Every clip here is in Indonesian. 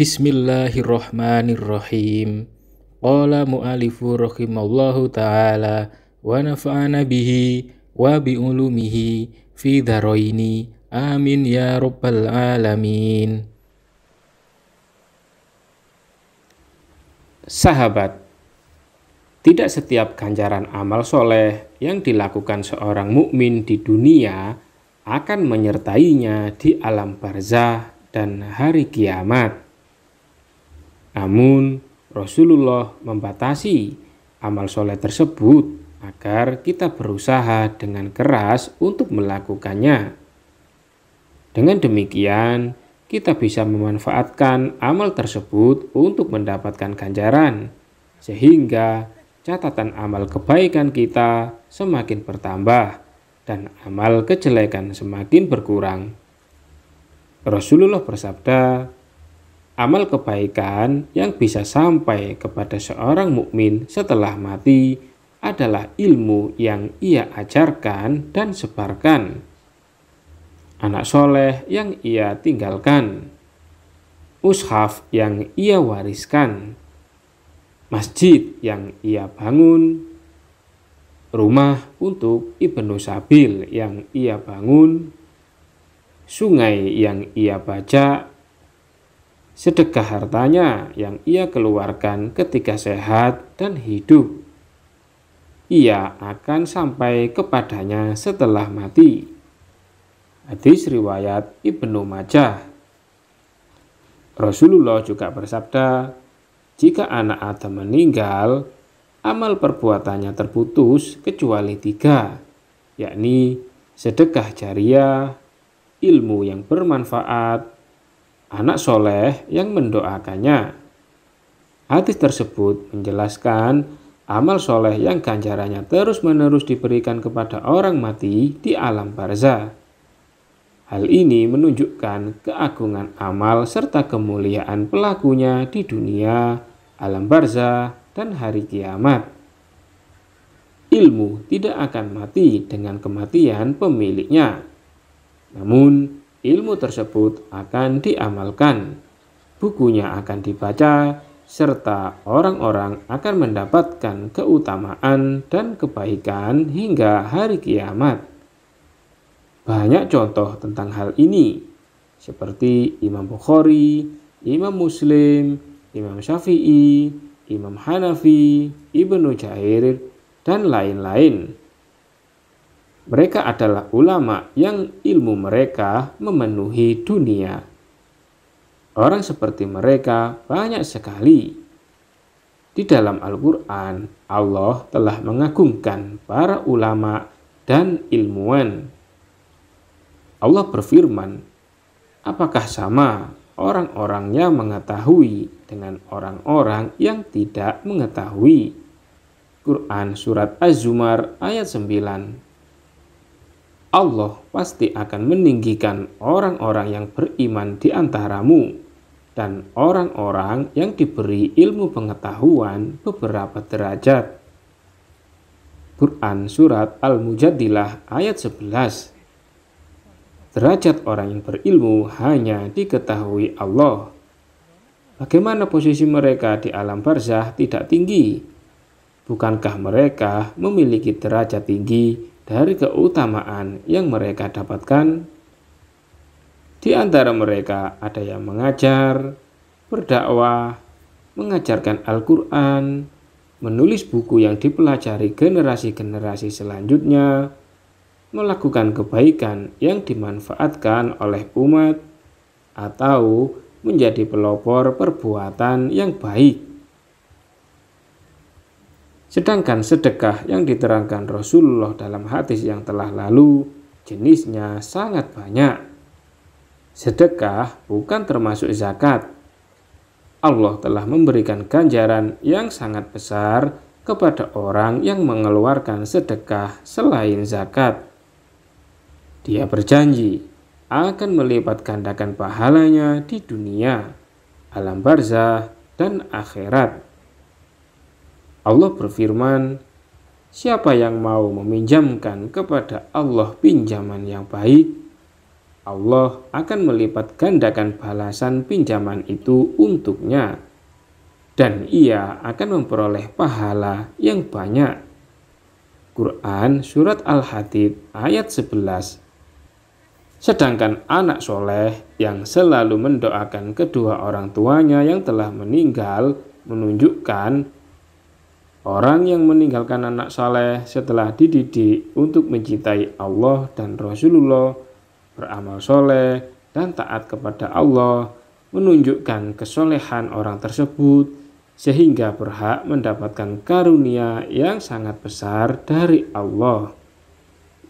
Bismillahirrahmanirrahim. Qala mu'alifu rahimallahu ta'ala wa nafa'ana bihi wa bi ulumihi fi dharaini. Amin ya rabbal alamin. Sahabat, tidak setiap ganjaran amal soleh yang dilakukan seorang mukmin di dunia akan menyertainya di alam barzah dan hari kiamat. Namun, Rasulullah membatasi amal soleh tersebut agar kita berusaha dengan keras untuk melakukannya. Dengan demikian, kita bisa memanfaatkan amal tersebut untuk mendapatkan ganjaran, sehingga catatan amal kebaikan kita semakin bertambah dan amal kejelekan semakin berkurang. Rasulullah bersabda, amal kebaikan yang bisa sampai kepada seorang mukmin setelah mati adalah ilmu yang ia ajarkan dan sebarkan, anak soleh yang ia tinggalkan, ushaf yang ia wariskan, masjid yang ia bangun, rumah untuk Ibnu Sabil yang ia bangun, sungai yang ia baca sedekah hartanya yang ia keluarkan ketika sehat dan hidup. Ia akan sampai kepadanya setelah mati. Hadis riwayat Ibnu Majah. Rasulullah juga bersabda, jika anak Adam meninggal, amal perbuatannya terputus kecuali tiga, yakni sedekah jariah, ilmu yang bermanfaat, anak soleh yang mendoakannya. Hadis tersebut menjelaskan amal soleh yang ganjarannya terus-menerus diberikan kepada orang mati di alam barzah. Hal ini menunjukkan keagungan amal serta kemuliaan pelakunya di dunia, alam barzah, dan hari kiamat. Ilmu tidak akan mati dengan kematian pemiliknya. Namun, ilmu tersebut akan diamalkan, bukunya akan dibaca, serta orang-orang akan mendapatkan keutamaan dan kebaikan hingga hari kiamat. Banyak contoh tentang hal ini, seperti Imam Bukhari, Imam Muslim, Imam Syafi'i, Imam Hanafi, Ibnu Jair, dan lain-lain. Mereka adalah ulama yang ilmu mereka memenuhi dunia. Orang seperti mereka banyak sekali. Di dalam Al-Quran, Allah telah mengagungkan para ulama dan ilmuwan. Allah berfirman, "Apakah sama orang-orang yang mengetahui dengan orang-orang yang tidak mengetahui?" Quran Surat Az-Zumar ayat 9 Allah pasti akan meninggikan orang-orang yang beriman di antaramu dan orang-orang yang diberi ilmu pengetahuan beberapa derajat. Quran Surat Al-Mujadilah ayat 11 Derajat orang yang berilmu hanya diketahui Allah. Bagaimana posisi mereka di alam barzah tidak tinggi? Bukankah mereka memiliki derajat tinggi dari keutamaan yang mereka dapatkan. Di antara mereka ada yang mengajar, berdakwah, mengajarkan Al-Quran, menulis buku yang dipelajari generasi-generasi selanjutnya, melakukan kebaikan yang dimanfaatkan oleh umat, atau menjadi pelopor perbuatan yang baik. Sedangkan sedekah yang diterangkan Rasulullah dalam hadis yang telah lalu jenisnya sangat banyak. Sedekah bukan termasuk zakat. Allah telah memberikan ganjaran yang sangat besar kepada orang yang mengeluarkan sedekah selain zakat. Dia berjanji akan melipat gandakan pahalanya di dunia, alam barzah, dan akhirat. Allah berfirman, Siapa yang mau meminjamkan kepada Allah pinjaman yang baik, Allah akan melipat gandakan balasan pinjaman itu untuknya, dan ia akan memperoleh pahala yang banyak. Quran Surat Al-Hadid ayat 11 Sedangkan anak soleh yang selalu mendoakan kedua orang tuanya yang telah meninggal menunjukkan Orang yang meninggalkan anak saleh setelah dididik untuk mencintai Allah dan Rasulullah, beramal soleh dan taat kepada Allah, menunjukkan kesolehan orang tersebut sehingga berhak mendapatkan karunia yang sangat besar dari Allah.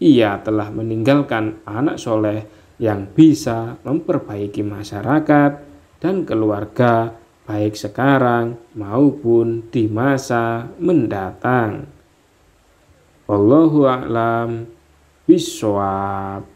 Ia telah meninggalkan anak soleh yang bisa memperbaiki masyarakat dan keluarga baik sekarang maupun di masa mendatang. Wallahu a'lam bishawab.